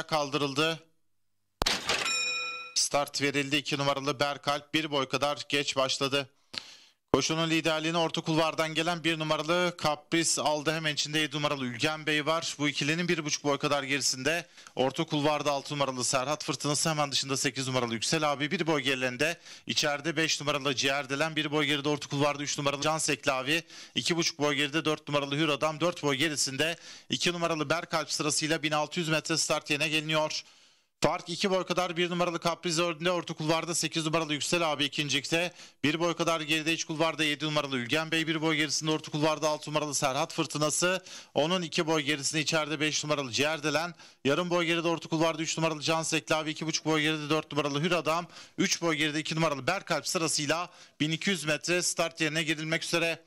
kaldırıldı. Start verildi. 2 numaralı Berkalp bir boy kadar geç başladı. Koşunun liderliğini orta kulvardan gelen bir numaralı Kapris aldı. Hemen içinde 7 numaralı Ülgen Bey var. Bu ikilinin bir buçuk boy kadar gerisinde. Orta kulvarda 6 numaralı Serhat Fırtınası hemen dışında 8 numaralı Yüksel abi. Bir boy gerilerinde içeride 5 numaralı Ciğerdelen. Bir boy geride orta kulvarda 3 numaralı Can Seklavi. 2,5 boy geride 4 numaralı Hür Adam. 4 boy gerisinde 2 numaralı Berkalp sırasıyla 1600 metre start yerine geliniyor. Fark 2 boy kadar 1 numaralı Kapriz Ördül'e orta kulvarda 8 numaralı Yüksel abi ikincilikte. 1 boy kadar geride iç kulvarda 7 numaralı Ülgen Bey 1 boy gerisinde orta kulvarda 6 numaralı Serhat Fırtınası. Onun 2 boy gerisinde içeride 5 numaralı Ciğerdelen. Yarım boy geride orta kulvarda 3 numaralı Can Seklavi 2,5 boy geride 4 numaralı Hür Adam. 3 boy geride 2 numaralı Berkalp sırasıyla 1200 metre start yerine girilmek üzere.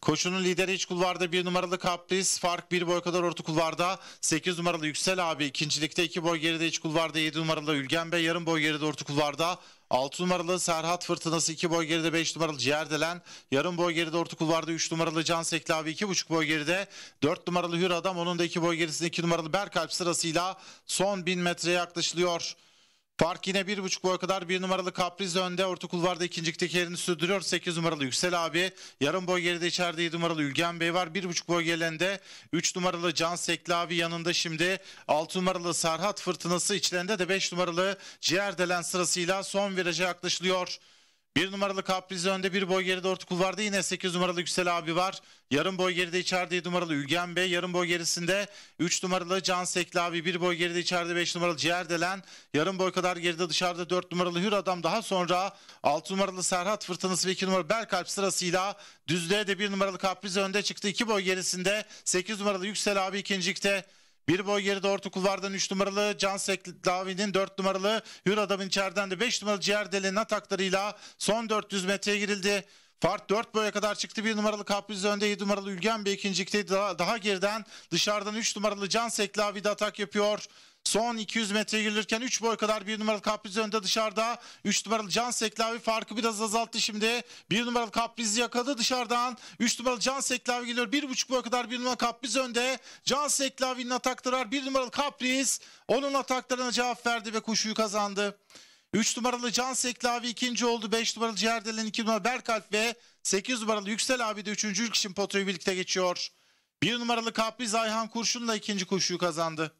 Koşunun lideri iç kulvarda 1 numaralı Kapriz. Fark 1 boy kadar orta kulvarda 8 numaralı Yüksel abi ikincilikte 2 boy geride iç kulvarda kulvarda 7 numaralı Ülgen Bey yarım boy geride orta kulvarda. 6 numaralı Serhat Fırtınası 2 boy geride 5 numaralı Ciğerdelen. Yarım boy geride orta kulvarda 3 numaralı Can Seklavi 2,5 boy geride. 4 numaralı Hür Adam onun da 2 boy gerisinde 2 numaralı Berkalp sırasıyla son 1000 metreye yaklaşılıyor. Fark yine bir buçuk boy kadar bir numaralı kapriz önde. Orta kulvarda ikincikteki yerini sürdürüyor. sekiz numaralı Yüksel abi. Yarım boy geride içeride 7 numaralı Ülgen Bey var. bir buçuk boy gelende üç numaralı Can Sekli abi yanında şimdi. 6 numaralı Sarhat Fırtınası içlerinde de beş numaralı Ciğerdelen sırasıyla son viraja yaklaşılıyor. Bir numaralı Kaprizi önde bir boy geride orta kulvarda yine 8 numaralı Yüksel abi var. Yarım boy geride içeride 7 numaralı Ülgen Bey. Yarım boy gerisinde 3 numaralı Can Sekli abi. Bir boy geride içeride 5 numaralı ciğer delen. Yarım boy kadar geride dışarıda 4 numaralı Hür Adam. Daha sonra 6 numaralı Serhat Fırtınası ve 2 numaralı Berkalp sırasıyla düzlüğe de 1 numaralı Kaprizi önde çıktı. 2 boy gerisinde 8 numaralı Yüksel abi ikincikte. Bir boy geride orta kulvardan 3 numaralı Cansek Davi'nin 4 numaralı Hür Adam'ın içeriden de 5 numaralı Ciğer ataklarıyla son 400 metreye girildi. Fark 4 boya kadar çıktı. 1 numaralı Kapriz önde 7 numaralı Ülgen Bey ikincilikte daha, daha geriden dışarıdan 3 numaralı Can Seklavi de atak yapıyor. Son 200 metre girilirken 3 boy kadar 1 numaralı Kapriz önde dışarıda. 3 numaralı Can Seklavi farkı biraz azalttı şimdi. 1 numaralı Kapriz'i yakaladı dışarıdan. 3 numaralı Can Seklavi geliyor. 1,5 boy kadar 1 numaralı Kapriz önde. Can Seklavi'nin atakları 1 numaralı Kapriz onun ataklarına cevap verdi ve koşuyu kazandı. 3 numaralı Can Seklavi ikinci oldu. 5 numaralı Ciherdelen 2 numaralı Berkalp ve 8 numaralı Yüksel abi de 3. ilk için potoyu birlikte geçiyor. 1 numaralı Kapriz Ayhan Kurşun da ikinci koşuyu kazandı.